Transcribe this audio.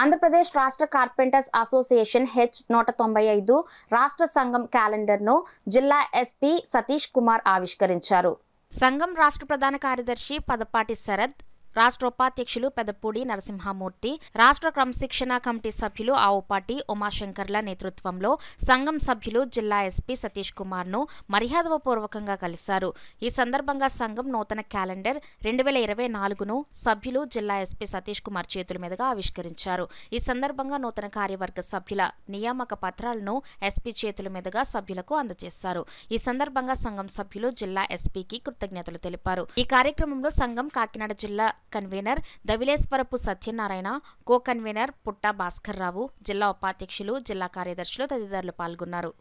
ఆంధ్రప్రదేశ్ రాష్ట్ర carpenters association H నూట తొంభై ఐదు రాష్ట్ర సంఘం క్యాలెండర్ను జిల్లా ఎస్పీ సతీష్ కుమార్ ఆవిష్కరించారు సంఘం రాష్ట్ర ప్రధాన కార్యదర్శి పదపాటి శరత్ రాష్ట్ర ఉపాధ్యక్షులు పెదపూడి నరసింహమూర్తి రాష్ట్ర క్రమశిక్షణ కమిటీ సభ్యులు ఆవుపాటి ఉమాశంకర్ల నేతృత్వంలో సంఘం సభ్యులు జిల్లా ఎస్పీ సతీష్ కుమార్ను మర్యాదపూర్వకంగా కలిశారు ఈ సందర్భంగా సంఘం నూతన క్యాలెండర్ రెండు వేల ఇరవై నాలుగును సభ్యులు జిల్లా ఎస్పీ సతీష్ కుమార్ చేతుల మీదుగా ఆవిష్కరించారు ఈ సందర్భంగా నూతన కార్యవర్గ సభ్యుల నియామక పత్రాలను ఎస్పీ చేతుల మీదుగా సభ్యులకు అందజేశారు ఈ సందర్భంగా సంఘం సభ్యులు జిల్లా ఎస్పీకి కృతజ్ఞతలు తెలిపారు ఈ కార్యక్రమంలో సంఘం కాకినాడ జిల్లా convener Davileswarapu Satyanarayana co convener Putta Rao జిల్లా ఉపాధ్యక్షులు జిల్లా కార్యదర్శులు తదితరులు పాల్గొన్నారు